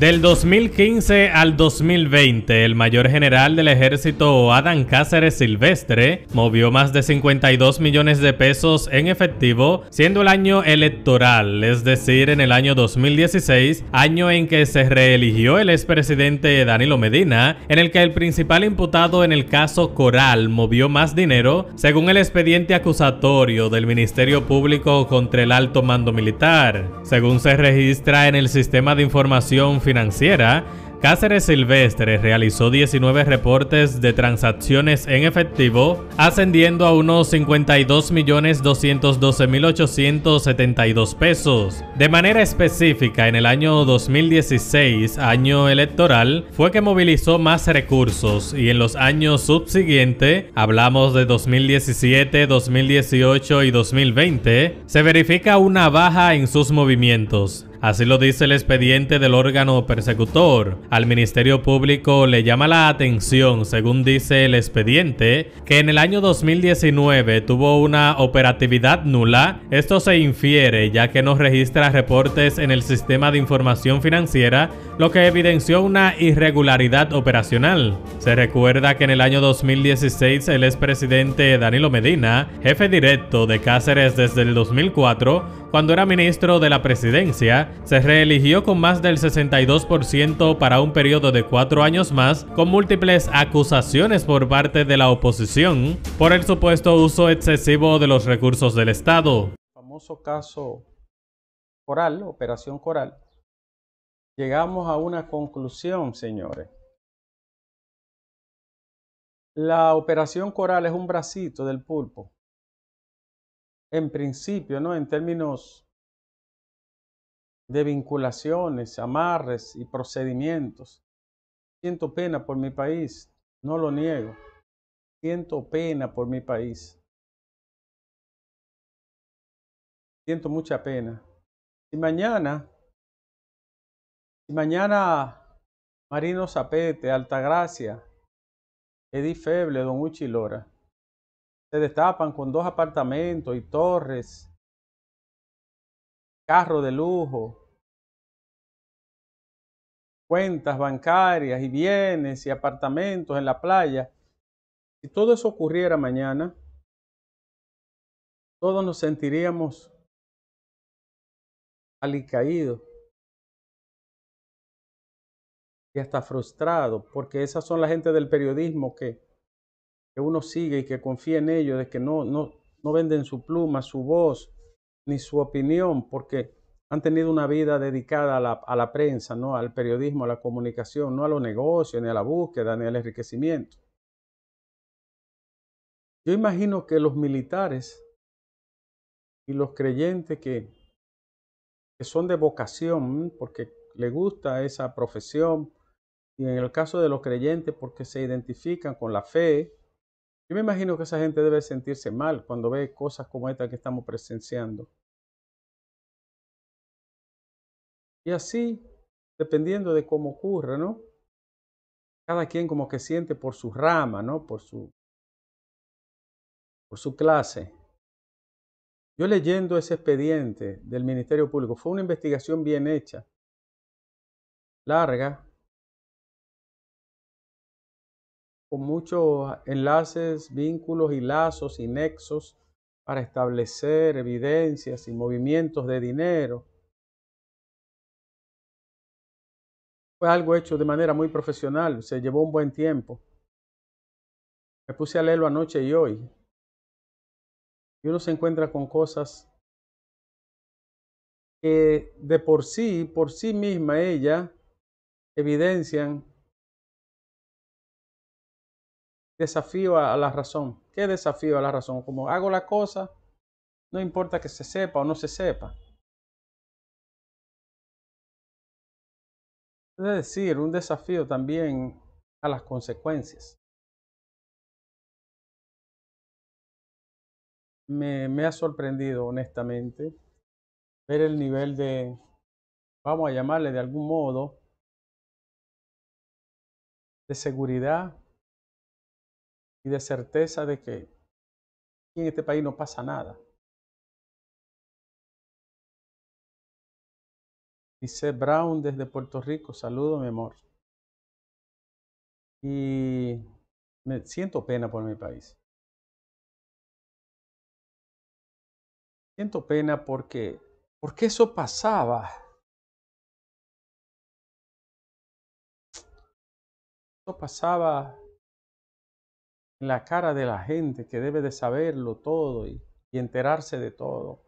Del 2015 al 2020, el mayor general del ejército Adam Cáceres Silvestre movió más de 52 millones de pesos en efectivo, siendo el año electoral, es decir, en el año 2016, año en que se reeligió el expresidente Danilo Medina, en el que el principal imputado en el caso Coral movió más dinero, según el expediente acusatorio del Ministerio Público contra el alto mando militar. Según se registra en el sistema de información financiera, Cáceres Silvestre realizó 19 reportes de transacciones en efectivo, ascendiendo a unos 52.212.872 pesos. De manera específica, en el año 2016, año electoral, fue que movilizó más recursos y en los años subsiguientes, hablamos de 2017, 2018 y 2020, se verifica una baja en sus movimientos. Así lo dice el expediente del órgano persecutor. Al Ministerio Público le llama la atención, según dice el expediente, que en el año 2019 tuvo una operatividad nula. Esto se infiere ya que no registra reportes en el sistema de información financiera, lo que evidenció una irregularidad operacional. Se recuerda que en el año 2016 el expresidente Danilo Medina, jefe directo de Cáceres desde el 2004, cuando era ministro de la presidencia, se reeligió con más del 62% para un periodo de cuatro años más, con múltiples acusaciones por parte de la oposición por el supuesto uso excesivo de los recursos del Estado. famoso caso Coral, Operación Coral, llegamos a una conclusión, señores. La Operación Coral es un bracito del pulpo en principio, ¿no? En términos de vinculaciones, amarres y procedimientos. Siento pena por mi país, no lo niego. Siento pena por mi país. Siento mucha pena. Y mañana, si mañana Marino Zapete, Altagracia, Edith Feble, Don Uchi Lora, se destapan con dos apartamentos y torres, carro de lujo, cuentas bancarias y bienes y apartamentos en la playa. Si todo eso ocurriera mañana, todos nos sentiríamos alicaídos y hasta frustrados, porque esas son la gente del periodismo que que uno sigue y que confía en ellos, de que no, no, venden su pluma, su voz, ni su opinión, porque han tenido una vida dedicada a la, prensa, ¿no? al periodismo, a la comunicación, no a los negocios, ni a la búsqueda, ni al enriquecimiento. Yo imagino que los militares y los creyentes que, que son de vocación, porque les gusta esa profesión, y en el caso de los creyentes porque se identifican con la fe, yo me imagino que esa gente debe sentirse mal cuando ve cosas como esta que estamos presenciando. Y así, dependiendo de cómo ocurra, ¿no? Cada quien como que siente por su rama, ¿no? Por su, por su clase. Yo leyendo ese expediente del Ministerio Público, fue una investigación bien hecha, larga, con muchos enlaces, vínculos y lazos y nexos para establecer evidencias y movimientos de dinero. Fue algo hecho de manera muy profesional, se llevó un buen tiempo. Me puse a leerlo anoche y hoy. Y uno se encuentra con cosas que de por sí, por sí misma ella, evidencian desafío a, la razón. ¿Qué desafío a la razón? Como hago la cosa, no importa que se sepa o no se sepa. Es decir, un desafío también a las consecuencias. me, ha sorprendido, honestamente, ver el nivel de, vamos a llamarle de algún modo, de seguridad y de certeza de que en este país no pasa nada. Dice Brown desde Puerto Rico, saludo mi amor. Y me siento pena por mi país. Siento pena porque, porque eso pasaba. Eso pasaba en la cara de la gente que debe de saberlo todo y, enterarse de todo.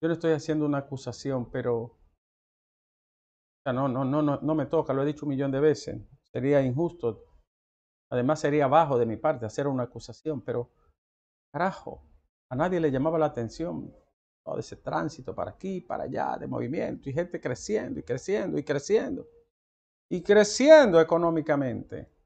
Yo le estoy haciendo una acusación, pero no, no, no, no, no me toca, lo he dicho un millón de veces. Sería injusto. Además sería bajo de mi parte hacer una acusación, pero carajo, a nadie le llamaba la atención todo ese tránsito para aquí, para allá, de movimiento y gente creciendo y creciendo y creciendo y creciendo económicamente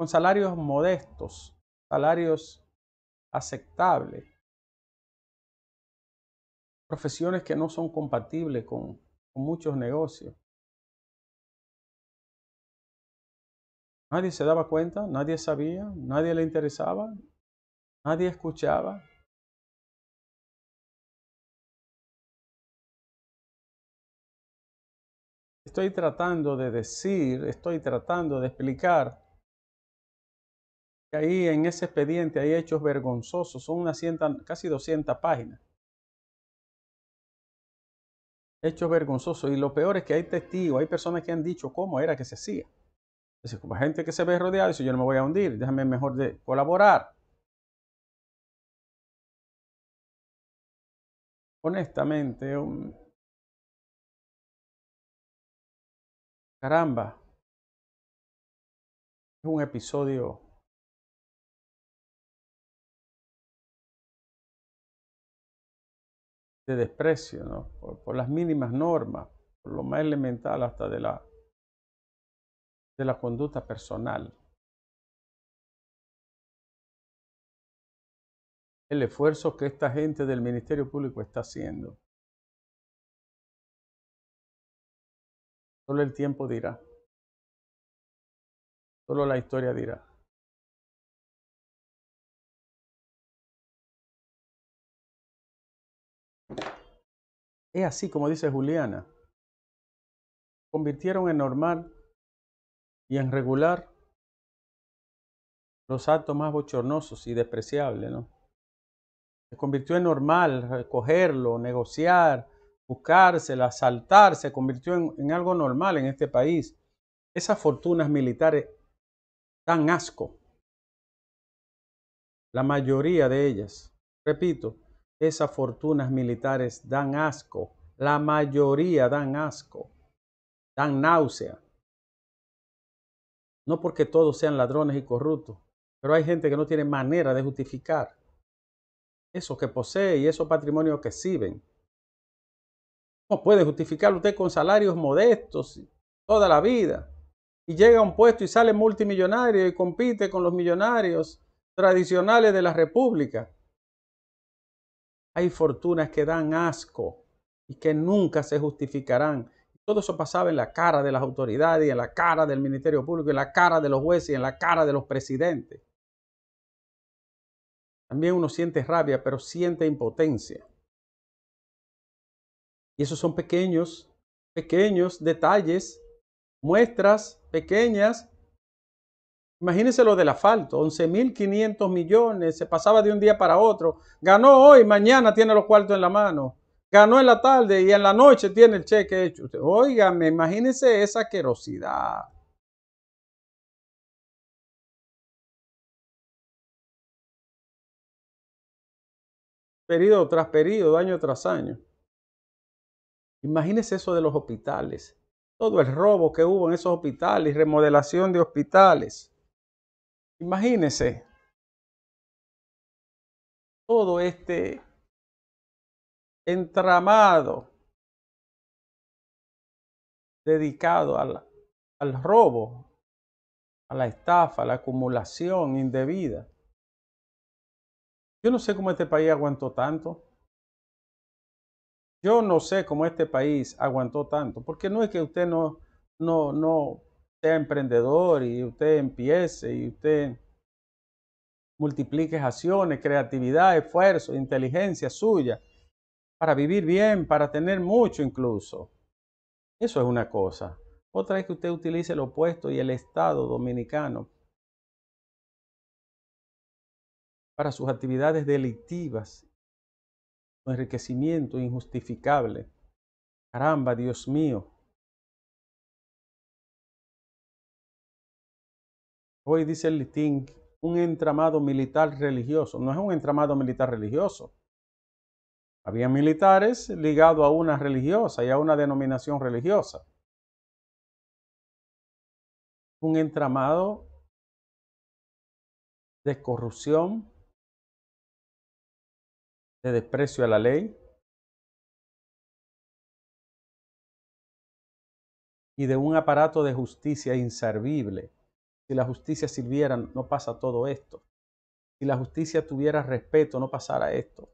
con salarios modestos, salarios aceptables, profesiones que no son compatibles con, muchos negocios. Nadie se daba cuenta, nadie sabía, nadie le interesaba, nadie escuchaba. Estoy tratando de decir, estoy tratando de explicar ahí en ese expediente hay hechos vergonzosos, son unas casi 200 páginas. Hechos vergonzosos. Y lo peor es que hay testigos, hay personas que han dicho cómo era que se hacía. decir como gente que se ve rodeada, dice, yo no me voy a hundir, déjame mejor de colaborar. Honestamente, un... caramba, es un episodio de desprecio, por, las mínimas normas, por lo más elemental hasta de la, de la conducta personal. El esfuerzo que esta gente del Ministerio Público está haciendo. Solo el tiempo dirá. Solo la historia dirá. Es así como dice Juliana. Convirtieron en normal y en regular los actos más bochornosos y despreciables, ¿no? Se convirtió en normal recogerlo, negociar, buscárselo, asaltar, se convirtió en, algo normal en este país. Esas fortunas militares dan asco. La mayoría de ellas, repito, esas fortunas militares dan asco. La mayoría dan asco. Dan náusea. No porque todos sean ladrones y corruptos, pero hay gente que no tiene manera de justificar eso que posee y esos patrimonios que exhiben. ¿Cómo puede justificar usted con salarios modestos toda la vida? Y llega a un puesto y sale multimillonario y compite con los millonarios tradicionales de la República. Hay fortunas que dan asco y que nunca se justificarán. Todo eso pasaba en la cara de las autoridades y en la cara del Ministerio Público, en la cara de los jueces y en la cara de los presidentes. También uno siente rabia, pero siente impotencia. Y esos son pequeños, pequeños detalles, muestras pequeñas Imagínense lo del asfalto, 11.500 millones, se pasaba de un día para otro. Ganó hoy, mañana tiene los cuartos en la mano. Ganó en la tarde y en la noche tiene el cheque hecho. Óigame, imagínense esa querosidad. Período tras periodo, año tras año. Imagínense eso de los hospitales todo el robo que hubo en esos hospitales, remodelación de hospitales. Imagínese, todo este entramado dedicado al, al robo, a la estafa, a la acumulación indebida. Yo no sé cómo este país aguantó tanto. Yo no sé cómo este país aguantó tanto, porque no es que usted no, no, no sea emprendedor y usted empiece y usted multiplique acciones, creatividad, esfuerzo, inteligencia suya para vivir bien, para tener mucho incluso. Eso es una cosa. Otra es que usted utilice el opuesto y el Estado dominicano para sus actividades delictivas, su enriquecimiento injustificable. Caramba, Dios mío. hoy dice el Tink un entramado militar religioso. No es un entramado militar religioso. Había militares ligados a una religiosa y a una denominación religiosa. Un entramado de corrupción, de desprecio a la ley y de un aparato de justicia inservible si la justicia sirviera, no pasa todo esto. Si la justicia tuviera respeto, no pasara esto.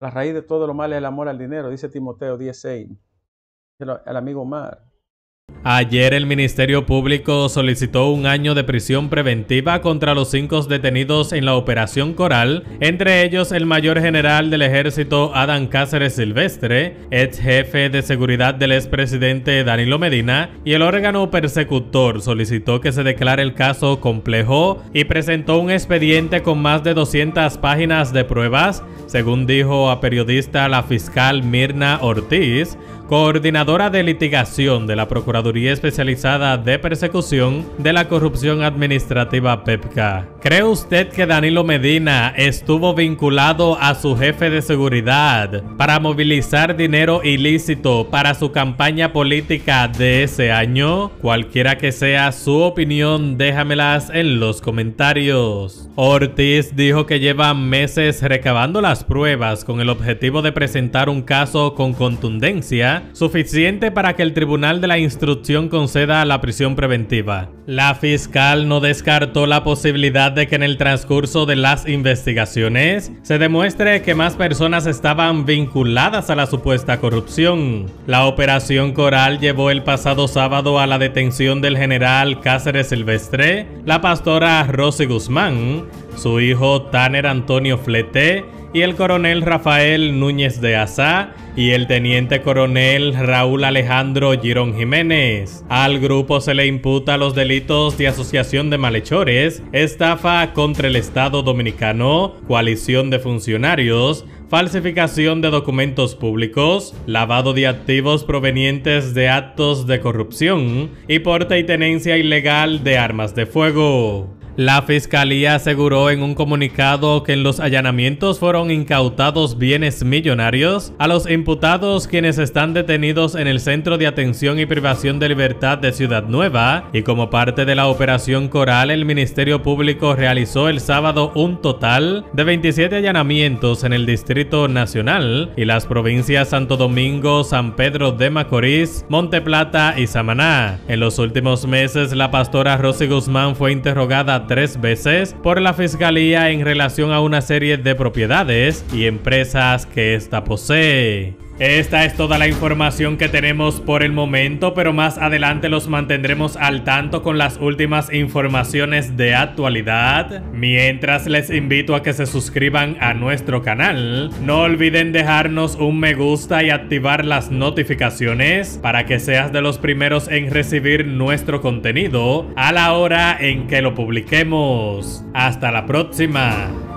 La raíz de todo lo malo es el amor al dinero, dice Timoteo 16, El amigo Omar. Ayer el Ministerio Público solicitó un año de prisión preventiva contra los cinco detenidos en la Operación Coral, entre ellos el mayor general del ejército Adam Cáceres Silvestre, ex jefe de seguridad del expresidente Danilo Medina, y el órgano persecutor solicitó que se declare el caso complejo y presentó un expediente con más de 200 páginas de pruebas, según dijo a periodista la fiscal Mirna Ortiz coordinadora de litigación de la Procuraduría Especializada de Persecución de la Corrupción Administrativa PEPCA. ¿Cree usted que Danilo Medina estuvo vinculado a su jefe de seguridad para movilizar dinero ilícito para su campaña política de ese año? Cualquiera que sea su opinión, déjamelas en los comentarios. Ortiz dijo que lleva meses recabando las pruebas con el objetivo de presentar un caso con contundencia suficiente para que el Tribunal de la Instrucción conceda la prisión preventiva. La fiscal no descartó la posibilidad de que en el transcurso de las investigaciones se demuestre que más personas estaban vinculadas a la supuesta corrupción. La operación Coral llevó el pasado sábado a la detención del general Cáceres Silvestre, la pastora Rosy Guzmán, su hijo Tanner Antonio Flete, y el coronel Rafael Núñez de Asa y el teniente coronel Raúl Alejandro Girón Jiménez. Al grupo se le imputa los delitos de asociación de malhechores, estafa contra el Estado dominicano, coalición de funcionarios, falsificación de documentos públicos, lavado de activos provenientes de actos de corrupción y porte y tenencia ilegal de armas de fuego. La fiscalía aseguró en un comunicado que en los allanamientos fueron incautados bienes millonarios a los imputados quienes están detenidos en el Centro de Atención y Privación de Libertad de Ciudad Nueva y como parte de la Operación Coral el Ministerio Público realizó el sábado un total de 27 allanamientos en el Distrito Nacional y las provincias Santo Domingo, San Pedro de Macorís, Monte Plata y Samaná. En los últimos meses la pastora Rosy Guzmán fue interrogada tres veces por la Fiscalía en relación a una serie de propiedades y empresas que ésta posee. Esta es toda la información que tenemos por el momento, pero más adelante los mantendremos al tanto con las últimas informaciones de actualidad. Mientras les invito a que se suscriban a nuestro canal, no olviden dejarnos un me gusta y activar las notificaciones para que seas de los primeros en recibir nuestro contenido a la hora en que lo publiquemos. Hasta la próxima.